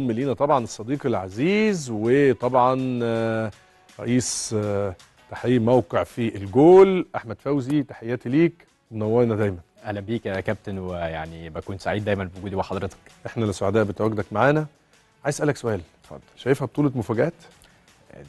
لينا طبعا الصديق العزيز وطبعا آه، رئيس آه، تحرير موقع في الجول احمد فوزي تحياتي ليك منورنا دايما اهلا بيك يا كابتن ويعني بكون سعيد دايما بوجودي وحضرتك احنا اللي سعداء بتواجدك معانا عايز اسالك سؤال اتفضل شايفها بطوله مفاجات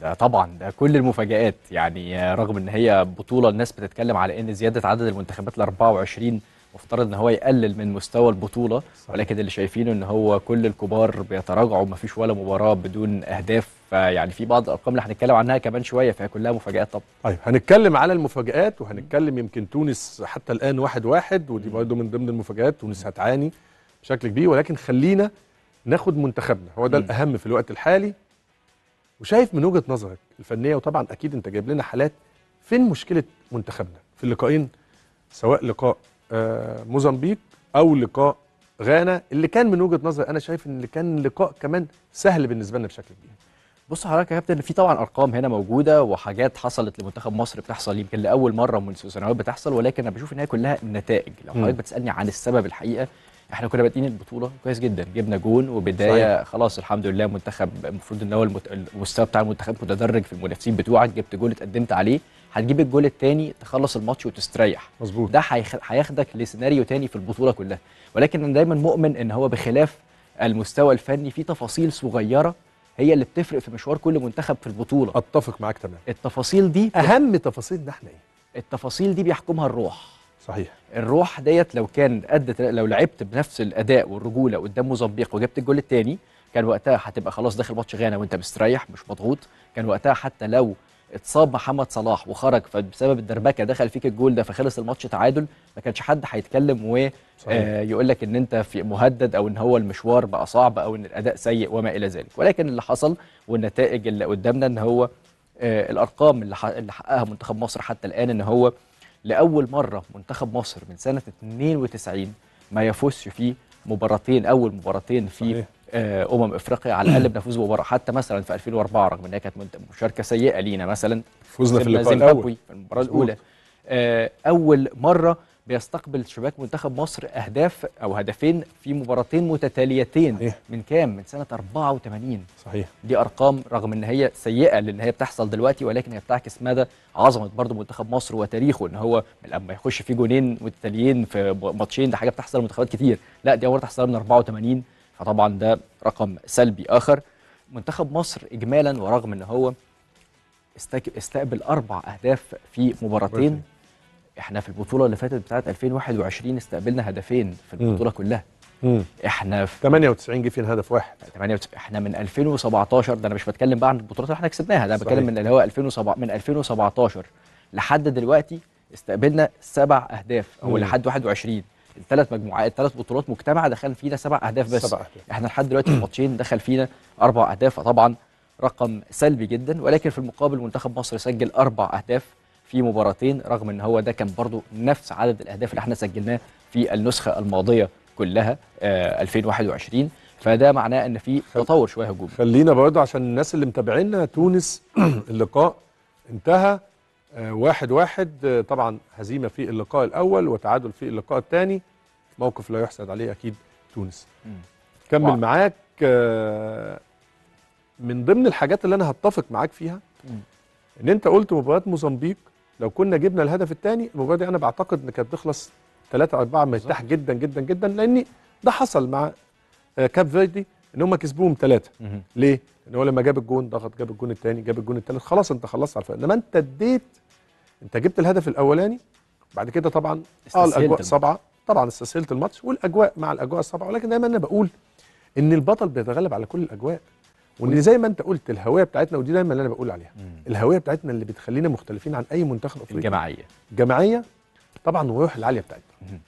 ده طبعا ده كل المفاجات يعني آه، رغم ان هي بطوله الناس بتتكلم على ان زياده عدد المنتخبات ل 24 مفترض ان هو يقلل من مستوى البطوله ولكن اللي شايفينه ان هو كل الكبار بيتراجعوا فيش ولا مباراه بدون اهداف فيعني في بعض الارقام اللي هنتكلم عنها كمان شويه فهي كلها مفاجات طبعا طيب هنتكلم على المفاجات وهنتكلم يمكن تونس حتى الان واحد واحد ودي برضه من ضمن المفاجات تونس هتعاني بشكل كبير ولكن خلينا ناخد منتخبنا هو ده الاهم في الوقت الحالي وشايف من وجهه نظرك الفنيه وطبعا اكيد انت جايب لنا حالات فين مشكله منتخبنا في اللقاءين سواء لقاء آه، موزمبيق او لقاء غانا اللي كان من وجهه نظري انا شايف ان اللي كان لقاء كمان سهل بالنسبه لنا بشكل كبير بص حضرتك يا كابتن في طبعا ارقام هنا موجوده وحاجات حصلت لمنتخب مصر بتحصل يمكن لاول مره من سنوات بتحصل ولكن انا بشوف ان هي كلها نتائج لو حضرتك بتسالني عن السبب الحقيقه احنا كنا بادئين البطوله كويس جدا جبنا جون وبدايه صحيح. خلاص الحمد لله منتخب المفروض ان هو المستوى بتاع المنتخب متدرج في المنافسين بتوعك جبت جول اتقدمت عليه هتجيب الجول الثاني تخلص الماتش وتستريح مظبوط ده هياخدك لسيناريو ثاني في البطوله كلها ولكن انا دايما مؤمن ان هو بخلاف المستوى الفني في تفاصيل صغيره هي اللي بتفرق في مشوار كل منتخب في البطوله اتفق معاك تمام التفاصيل دي اهم ده احنا ايه التفاصيل دي بيحكمها الروح صحيح الروح ديت لو كان ادت لو لعبت بنفس الاداء والرجوله قدام موزمبيق وجبت الجول الثاني كان وقتها هتبقى خلاص داخل ماتش غانا وانت مستريح مش مضغوط كان وقتها حتى لو اتصاب محمد صلاح وخرج فبسبب الدربكه دخل فيك الجول ده فخلص الماتش تعادل ما كانش حد هيتكلم ويقول آه، لك ان انت في مهدد او ان هو المشوار بقى صعب او ان الاداء سيء وما الى ذلك ولكن اللي حصل والنتائج اللي قدامنا ان هو آه، الارقام اللي حققها منتخب مصر حتى الان ان هو لاول مره منتخب مصر من سنه 92 ما يفوزش فيه مباراتين اول مباراتين في صحيح. آه، امم افريقيا على الاقل بنفوز بمباراه حتى مثلا في 2004 رغم انها كانت مشاركه سيئه لينا مثلا فزنا في اللقاء الاول في المباراه الاولى آه، اول مره بيستقبل شباك منتخب مصر اهداف او هدفين في مباراتين متتاليتين صحيح. من كام من سنه 84 صحيح دي ارقام رغم ان هي سيئه لان هي بتحصل دلوقتي ولكن هي بتعكس مدى عظمه برضه منتخب مصر وتاريخه ان هو لما يخش فيه جونين متتاليين في ماتشين ده حاجه بتحصل لمنتخبات كتير لا دي اول مره تحصل من 84 فطبعا ده رقم سلبي آخر منتخب مصر إجمالا ورغم أن هو استقبل أربع أهداف في مباراتين احنا في البطوله اللي فاتت بتاعه 2021 استقبلنا هدفين في البطوله م. كلها م. احنا في 98 جه فينا هدف واحد 98 احنا من 2017 ده انا مش بتكلم بقى عن البطولات اللي احنا كسبناها ده بتكلم من اللي هو 2017 من 2017 لحد دلوقتي استقبلنا سبع اهداف او لحد 21 الثلاث مجموعات الثلاث بطولات مجتمعه دخل فينا سبع اهداف بس سبع أهداف. احنا لحد دلوقتي الماتشين دخل فينا اربع اهداف فطبعا رقم سلبي جدا ولكن في المقابل منتخب مصر سجل اربع اهداف في مباراتين رغم ان هو ده كان برضو نفس عدد الاهداف اللي احنا سجلناه في النسخه الماضيه كلها آه 2021 فده معناه ان في تطور شويه هجومي خلينا برضه عشان الناس اللي متابعينا تونس اللقاء انتهى آه، واحد واحد آه، طبعا هزيمة في اللقاء الأول وتعادل في اللقاء الثاني موقف لا يحسد عليه أكيد تونس كمل واحد. معاك آه، من ضمن الحاجات اللي أنا هتفق معاك فيها ان انت قلت مباراه موزمبيق لو كنا جبنا الهدف الثاني المباراه دي انا بعتقد ان كانت تخلص 3 4 مرتاح جدا جدا جدا لان ده حصل مع كاب فيردي ان هم كسبوهم ثلاثه ليه؟ ان هو لما جاب الجون ضغط جاب الجون الثاني جاب الجون الثالث خلاص انت خلصت على الفرق انما انت اديت انت جبت الهدف الاولاني بعد كده طبعا اه الاجواء سبعه طبعا استسهلت الماتش والاجواء مع الاجواء السبعه ولكن دايما انا بقول ان البطل بيتغلب على كل الاجواء وان زي ما انت قلت الهويه بتاعتنا ودي دايما اللي انا بقول عليها الهويه بتاعتنا اللي بتخلينا مختلفين عن اي منتخب افريقي الجماعيه جماعيه طبعا الروح العاليه بتاعتنا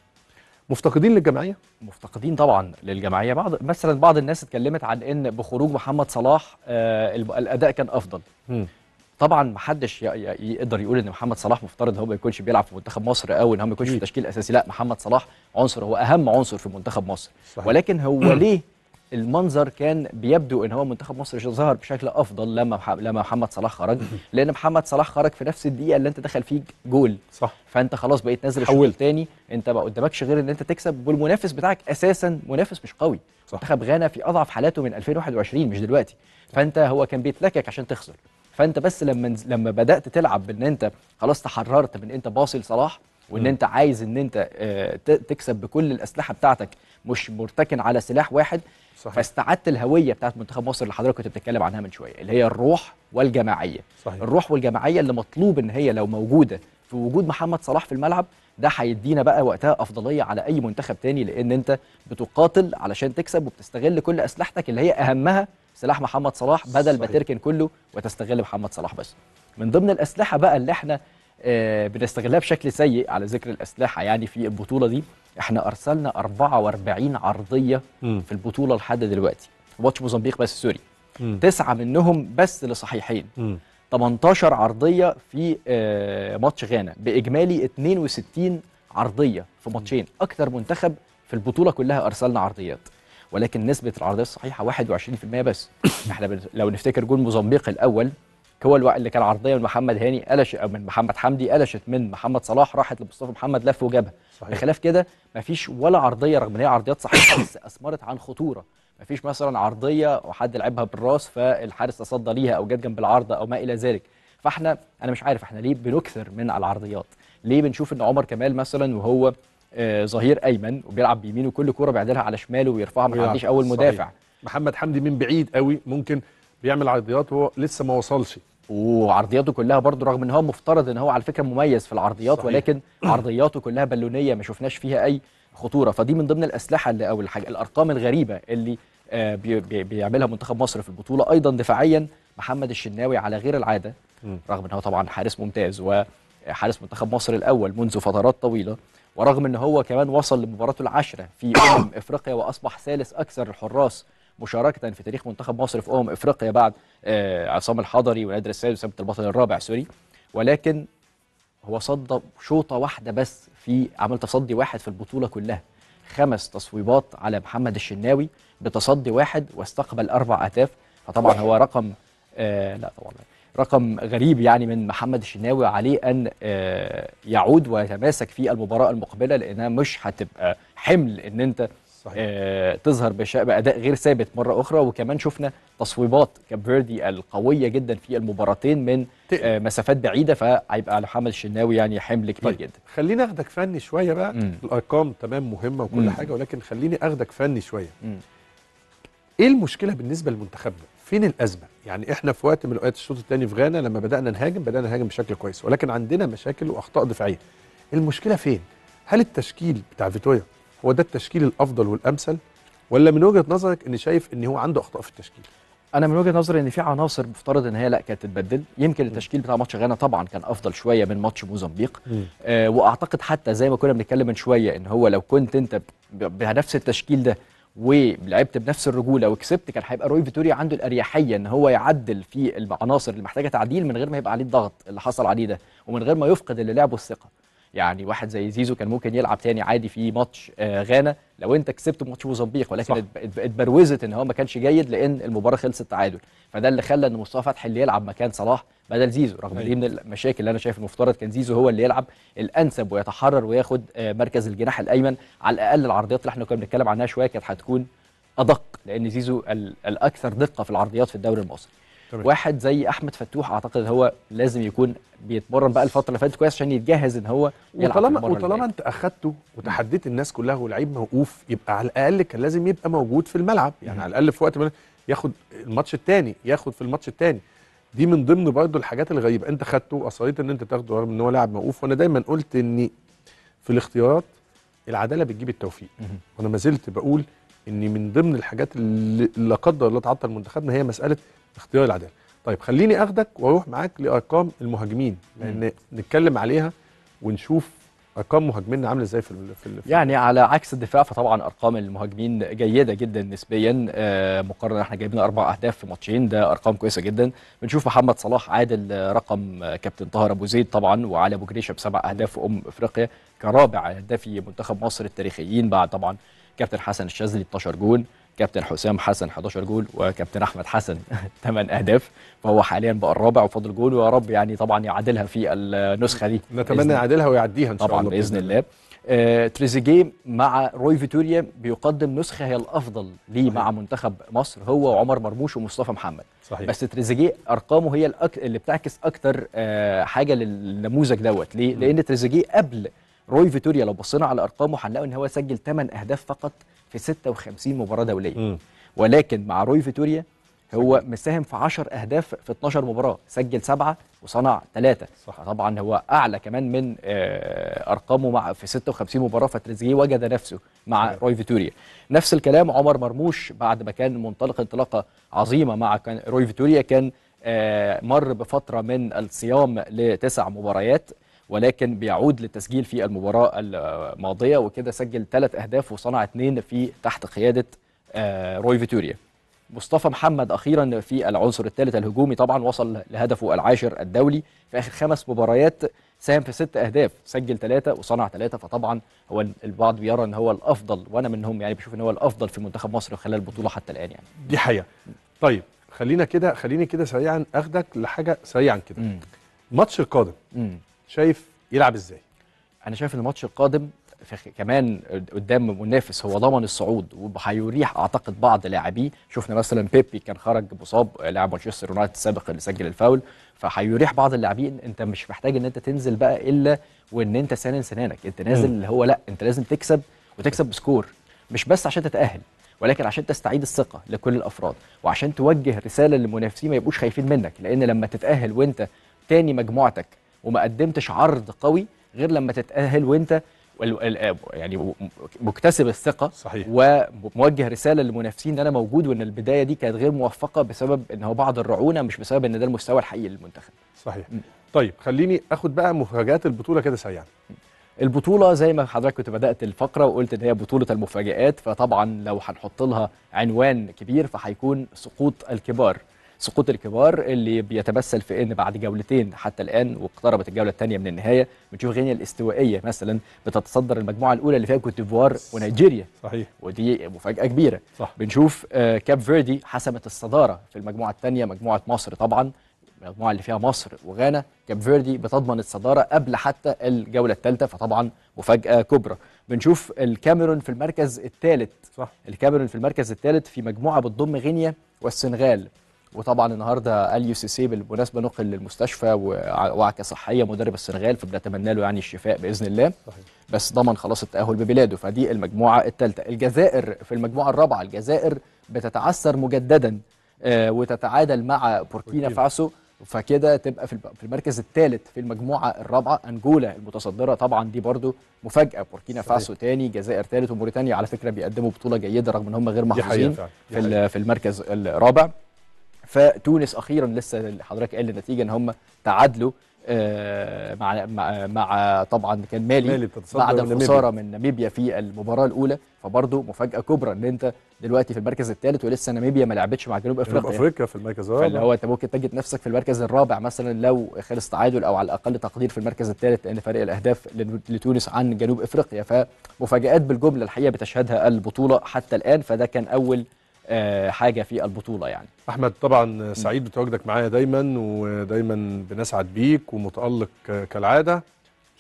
مفتقدين للجمعيه مفتقدين طبعا للجمعيه بعض مثلا بعض الناس اتكلمت عن ان بخروج محمد صلاح آه الاداء كان افضل م. طبعا ما حدش يقدر يقول ان محمد صلاح مفترض هو ما يكونش بيلعب في منتخب مصر او ان هو ما يكونش في تشكيل اساسي لا محمد صلاح عنصر هو اهم عنصر في منتخب مصر صحيح. ولكن هو ليه المنظر كان بيبدو ان هو منتخب مصر ظهر بشكل افضل لما لما محمد صلاح خرج لان محمد صلاح خرج في نفس الدقيقه اللي انت دخل فيك جول صح فانت خلاص بقيت نازل الشوط تاني انت ما قدامكش غير ان انت تكسب والمنافس بتاعك اساسا منافس مش قوي صح. منتخب غانا في اضعف حالاته من 2021 مش دلوقتي فانت هو كان بيتلكك عشان تخسر فانت بس لما لما بدات تلعب بان انت خلاص تحررت من انت باصي لصلاح وان انت عايز ان انت آه، تكسب بكل الاسلحه بتاعتك مش مرتكن على سلاح واحد صحيح. فاستعدت الهويه بتاعت منتخب مصر اللي حضرتك كنت بتتكلم عنها من شويه اللي هي الروح والجماعيه صحيح. الروح والجماعيه اللي مطلوب ان هي لو موجوده في وجود محمد صلاح في الملعب ده هيدينا بقى وقتها افضليه على اي منتخب تاني لان انت بتقاتل علشان تكسب وبتستغل كل اسلحتك اللي هي اهمها سلاح محمد صلاح بدل ما تركن كله وتستغل محمد صلاح بس من ضمن الاسلحه بقى اللي احنا آه، بنستغلها بشكل سيء على ذكر الاسلحه يعني في البطوله دي احنا ارسلنا 44 عرضيه م. في البطوله لحد دلوقتي ماتش موزمبيق بس سوري م. تسعه منهم بس لصحيحين م. 18 عرضيه في آه، ماتش غانا باجمالي 62 عرضيه في ماتشين اكثر منتخب في البطوله كلها ارسلنا عرضيات ولكن نسبه العرضيه الصحيحه 21% بس احنا لو نفتكر جول موزمبيق الاول هو اللي كان عرضيه من محمد هاني قلش او من محمد حمدي قلشت من محمد صلاح راحت لمصطفى محمد لف وجابها بخلاف كده مفيش ولا عرضيه رغم ان هي عرضيات صحيحه بس اثمرت عن خطوره مفيش مثلا عرضيه وحد لعبها بالراس فالحارس تصدى ليها او جت جنب العارضه او ما الى ذلك فاحنا انا مش عارف احنا ليه بنكثر من العرضيات ليه بنشوف ان عمر كمال مثلا وهو آه ظهير ايمن وبيلعب بيمينه كل كوره بيعدلها على شماله ويرفعها ما عنديش اول مدافع صحيح. محمد حمدي من بعيد قوي ممكن بيعمل عرضيات وهو لسه ما وصلش وعرضياته كلها برضه رغم ان هو مفترض ان هو على فكره مميز في العرضيات صحيح. ولكن عرضياته كلها بالونيه ما شفناش فيها اي خطوره فدي من ضمن الاسلحه اللي او الحاجة الارقام الغريبه اللي آه، بيعملها منتخب مصر في البطوله ايضا دفاعيا محمد الشناوي على غير العاده رغم ان هو طبعا حارس ممتاز وحارس منتخب مصر الاول منذ فترات طويله ورغم ان هو كمان وصل لمباراته العاشره في امم افريقيا واصبح ثالث اكثر الحراس مشاركة في تاريخ منتخب مصر في أمم إفريقيا بعد آه، عصام الحضري ونادر السيد وثابت البطل الرابع سوري ولكن هو صد شوطة واحدة بس في عمل تصدي واحد في البطولة كلها خمس تصويبات على محمد الشناوي بتصدي واحد واستقبل أربع أهداف فطبعا هو رقم آه لا طبعا رقم غريب يعني من محمد الشناوي عليه ان آه يعود ويتماسك في المباراه المقبله لانها مش هتبقى حمل ان انت صحيح. آه، تظهر باداء غير ثابت مره اخرى وكمان شفنا تصويبات كاب فيردي القويه جدا في المباراتين من تقل. آه، مسافات بعيده فهيبقى على محمد الشناوي يعني حمل كبير طيب. جدا خليني اخدك فني شويه بقى مم. الارقام تمام مهمه وكل مم. حاجه ولكن خليني اخدك فني شويه مم. ايه المشكله بالنسبه لمنتخبنا فين الازمه يعني احنا في وقت من الاوقات الشوط الثاني في غانا لما بدانا نهاجم بدانا نهاجم بشكل كويس ولكن عندنا مشاكل واخطاء دفاعيه المشكله فين هل التشكيل بتاع فيتويا هو ده التشكيل الافضل والامثل ولا من وجهه نظرك ان شايف ان هو عنده اخطاء في التشكيل انا من وجهه نظري ان في عناصر مفترض ان هي لا كانت تتبدل يمكن التشكيل بتاع ماتش غانا طبعا كان افضل شويه من ماتش موزمبيق آه واعتقد حتى زي ما كنا بنتكلم من شويه ان هو لو كنت انت بنفس التشكيل ده ولعبت بنفس الرجوله وكسبت كان هيبقى روي فيتوريا عنده الاريحيه ان هو يعدل في العناصر اللي محتاجه تعديل من غير ما يبقى عليه الضغط اللي حصل عليه ده ومن غير ما يفقد اللي لعبه الثقه يعني واحد زي زيزو كان ممكن يلعب تاني عادي في ماتش آه، غانا لو انت كسبت ماتش موزمبيق ولكن اتبروزت ان هو ما كانش جيد لان المباراه خلصت تعادل فده اللي خلى ان مصطفى فتحي اللي يلعب مكان صلاح بدل زيزو رغم أيوة. دي من المشاكل اللي انا شايف المفترض كان زيزو هو اللي يلعب الانسب ويتحرر وياخد آه، مركز الجناح الايمن على الاقل العرضيات اللي احنا كنا بنتكلم عنها شويه كانت هتكون ادق لان زيزو الاكثر دقه في العرضيات في الدوري المصري طبعا. واحد زي احمد فتوح اعتقد هو لازم يكون بيتمرن بقى الفتره اللي فاتت كويس عشان يتجهز ان هو يلعب وطالما وطالما انت اخدته وتحديت الناس كلها ولعيب موقوف يبقى على الاقل كان لازم يبقى موجود في الملعب يعني م. على الاقل في وقت ما ياخد الماتش الثاني ياخد في الماتش الثاني دي من ضمن برضه الحاجات الغريبه انت خدته واصريت ان انت تاخده رغم ان هو لاعب موقوف وانا دايما قلت ان في الاختيارات العداله بتجيب التوفيق وانا ما زلت بقول ان من ضمن الحاجات اللي لا قدر الله تعطل منتخبنا هي مساله اختيار العداله طيب خليني اخدك واروح معاك لارقام المهاجمين لان نتكلم عليها ونشوف ارقام مهاجمين عامله ازاي في, في يعني على عكس الدفاع فطبعا ارقام المهاجمين جيده جدا نسبيا آه، مقارنه احنا جايبين اربع اهداف في ماتشين ده ارقام كويسه جدا بنشوف محمد صلاح عادل رقم آه، كابتن طاهر ابو زيد طبعا وعلي ابو جريشه بسبع اهداف في ام افريقيا كرابع هدافي منتخب مصر التاريخيين بعد طبعا كابتن حسن الشاذلي 12 جون كابتن حسام حسن 11 جول وكابتن احمد حسن 8 اهداف فهو حاليا بقى الرابع وفاضل جول ويا رب يعني طبعا يعادلها في النسخه دي نتمنى يعادلها ويعديها ان شاء الله طبعا باذن الله آه، تريزيجيه مع روي فيتوريا بيقدم نسخه هي الافضل ليه صحيح. مع منتخب مصر هو وعمر مرموش ومصطفى محمد صحيح. بس تريزيجيه ارقامه هي الأك... اللي بتعكس اكتر آه، حاجه للنموذج دوت ليه؟ لان تريزيجيه قبل روي فيتوريا لو بصينا على ارقامه هنلاقي ان هو سجل 8 اهداف فقط في 56 مباراه دوليه م. ولكن مع روي فيتوريا هو مساهم في 10 اهداف في 12 مباراه سجل سبعه وصنع ثلاثه صح. طبعا هو اعلى كمان من آه، ارقامه مع في 56 مباراه فتريزيجيه وجد نفسه مع روي فيتوريا نفس الكلام عمر مرموش بعد ما كان منطلق انطلاقه عظيمه مع روي فيتوريا كان آه، مر بفتره من الصيام لتسع مباريات ولكن بيعود للتسجيل في المباراة الماضية وكده سجل ثلاث أهداف وصنع اثنين في تحت قيادة آه، روي فيتوريا مصطفى محمد اخيرا في العنصر الثالث الهجومي طبعا وصل لهدفه العاشر الدولي في اخر خمس مباريات ساهم في ست اهداف سجل ثلاثه وصنع ثلاثه فطبعا هو البعض بيرى ان هو الافضل وانا منهم يعني بشوف ان هو الافضل في منتخب مصر خلال البطوله حتى الان يعني دي حقيقه طيب خلينا كده خليني كده سريعا اخدك لحاجه سريعا كده الماتش القادم شايف يلعب ازاي انا شايف ان الماتش القادم كمان قدام منافس هو ضمن الصعود وهيريح اعتقد بعض لاعبيه شفنا مثلا بيبي كان خرج مصاب لاعب مانشستر يونايتد السابق اللي سجل الفاول فهيريح بعض اللاعبين انت مش محتاج ان انت تنزل بقى الا وان انت سنن سنانك انت نازل اللي هو لا انت لازم تكسب وتكسب بسكور مش بس عشان تتاهل ولكن عشان تستعيد الثقه لكل الافراد وعشان توجه رساله للمنافسين ما يبقوش خايفين منك لان لما تتاهل وانت تاني مجموعتك وما قدمتش عرض قوي غير لما تتاهل وانت يعني مكتسب الثقه صحيح وموجه رساله للمنافسين ان انا موجود وان البدايه دي كانت غير موفقه بسبب ان هو بعض الرعونه مش بسبب ان ده المستوى الحقيقي للمنتخب صحيح م. طيب خليني اخد بقى مفاجات البطوله كده سريعا البطوله زي ما حضرتك كنت بدات الفقره وقلت ان هي بطوله المفاجات فطبعا لو هنحط لها عنوان كبير فهيكون سقوط الكبار سقوط الكبار اللي بيتمثل في ان بعد جولتين حتى الان واقتربت الجوله الثانيه من النهايه بنشوف غينيا الاستوائيه مثلا بتتصدر المجموعه الاولى اللي فيها كوت ديفوار ونيجيريا صحيح ودي مفاجاه كبيره صح. بنشوف آه، كاب فيردي حسمت الصداره في المجموعه الثانيه مجموعه مصر طبعا المجموعه اللي فيها مصر وغانا كاب فيردي بتضمن الصداره قبل حتى الجوله الثالثه فطبعا مفاجاه كبرى بنشوف الكاميرون في المركز الثالث الكاميرون في المركز الثالث في مجموعه بتضم غينيا والسنغال وطبعا النهارده اليو سي بالمناسبه نقل للمستشفى وعكه صحيه مدرب السنغال فبنتمنى له يعني الشفاء باذن الله صحيح. بس ضمن خلاص التاهل ببلاده فدي المجموعه الثالثه الجزائر في المجموعه الرابعه الجزائر بتتعثر مجددا آه، وتتعادل مع بوركينا فاسو فكده تبقى في المركز الثالث في المجموعه الرابعه انجولا المتصدره طبعا دي برضو مفاجاه بوركينا فاسو ثاني جزائر ثالث وموريتانيا على فكره بيقدموا بطوله جيده رغم ان هم غير محظوظين في في المركز الرابع فتونس اخيرا لسه حضرتك قال النتيجه ان هم تعادلوا آه، مع مع طبعا كان مالي, مالي بعد الخساره من ناميبيا في المباراه الاولى فبرضه مفاجاه كبرى ان انت دلوقتي في المركز الثالث ولسه ناميبيا ما لعبتش مع جنوب افريقيا جنوب افريقيا في المركز الرابع فاللي هو انت ممكن تجد نفسك في المركز الرابع مثلا لو خلص تعادل او على الاقل تقدير في المركز الثالث لان فريق الاهداف لتونس عن جنوب افريقيا فمفاجات بالجمله الحقيقه بتشهدها البطوله حتى الان فده كان اول آه، حاجه في البطوله يعني احمد طبعا سعيد بتواجدك معايا دايما ودايما بنسعد بيك ومتالق كالعاده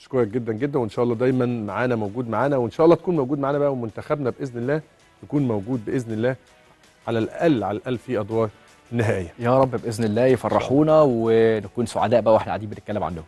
اشكرك جدا جدا وان شاء الله دايما معانا موجود معانا وان شاء الله تكون موجود معانا بقى ومنتخبنا باذن الله يكون موجود باذن الله على الاقل على الاقل في ادوار النهائية يا رب باذن الله يفرحونا ونكون سعداء بقى واحنا قاعدين بنتكلم عنهم